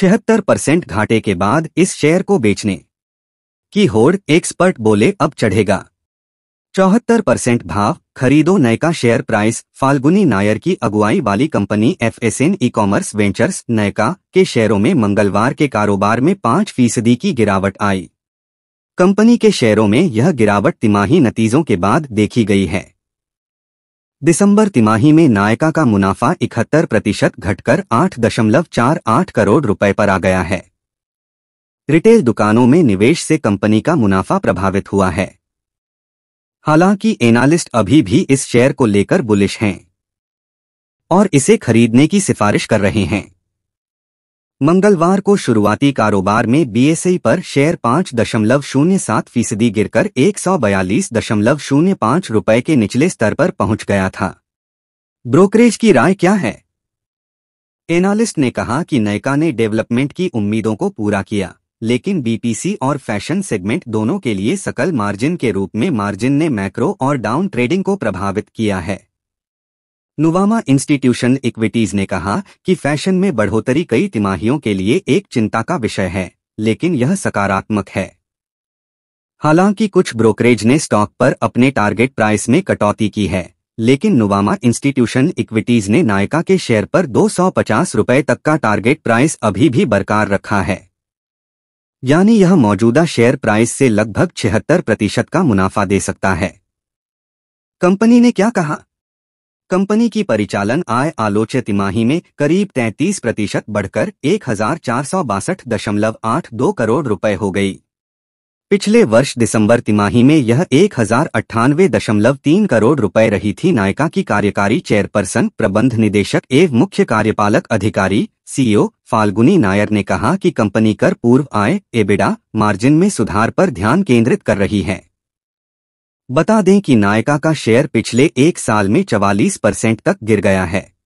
छिहत्तर परसेंट घाटे के बाद इस शेयर को बेचने की होड़ एक्सपर्ट बोले अब चढ़ेगा चौहत्तर परसेंट भाव खरीदो नए का शेयर प्राइस फाल्गुनी नायर की अगुवाई वाली company F S N E commerce ventures Nykaa के शेयरों में मंगलवार के कारोबार में पांच फीसदी की गिरावट आई कंपनी के शेयरों में यह गिरावट तिमाही नतीजों के बाद देखी गई है दिसंबर तिमाही में नायका का मुनाफा इकहत्तर प्रतिशत घटकर आठ दशमलव चार आठ करोड़ रुपए पर आ गया है रिटेल दुकानों में निवेश से कंपनी का मुनाफा प्रभावित हुआ है हालांकि एनालिस्ट अभी भी इस शेयर को लेकर बुलिश हैं और इसे खरीदने की सिफारिश कर रहे हैं मंगलवार को शुरुआती कारोबार में बीएसई पर शेयर पाँच दशमलव शून्य सात फीसदी गिरकर एक सौ बयालीस दशमलव शून्य पाँच रूपए के निचले स्तर पर पहुंच गया था ब्रोकरेज की राय क्या है एनालिस्ट ने कहा कि नयका ने डेवलपमेंट की उम्मीदों को पूरा किया लेकिन बीपीसी और फैशन सेगमेंट दोनों के लिए सकल मार्जिन के रूप में मार्जिन ने मैक्रो और डाउन ट्रेडिंग को प्रभावित किया है नुवामा इंस्टीट्यूशन इक्विटीज ने कहा कि फैशन में बढ़ोतरी कई तिमाहियों के लिए एक चिंता का विषय है लेकिन यह सकारात्मक है हालांकि कुछ ब्रोकरेज ने स्टॉक पर अपने टारगेट प्राइस में कटौती की है लेकिन नुवामा इंस्टीट्यूशन इक्विटीज ने नायका के शेयर पर दो रुपए तक का टारगेट प्राइस अभी भी बरकरार रखा है यानी यह मौजूदा शेयर प्राइस से लगभग छिहत्तर प्रतिशत का मुनाफा दे सकता है कंपनी ने क्या कहा कंपनी की परिचालन आय आलोच्य तिमाही में करीब 33 प्रतिशत बढ़कर एक करोड़ रुपए हो गई पिछले वर्ष दिसंबर तिमाही में यह एक करोड़ रुपए रही थी नायका की कार्यकारी चेयरपर्सन प्रबंध निदेशक एवं मुख्य कार्यपालक अधिकारी सीईओ फाल्गुनी नायर ने कहा कि कंपनी कर पूर्व आय एबिडा मार्जिन में सुधार पर ध्यान केंद्रित कर रही है बता दें कि नायका का शेयर पिछले एक साल में 44 परसेंट तक गिर गया है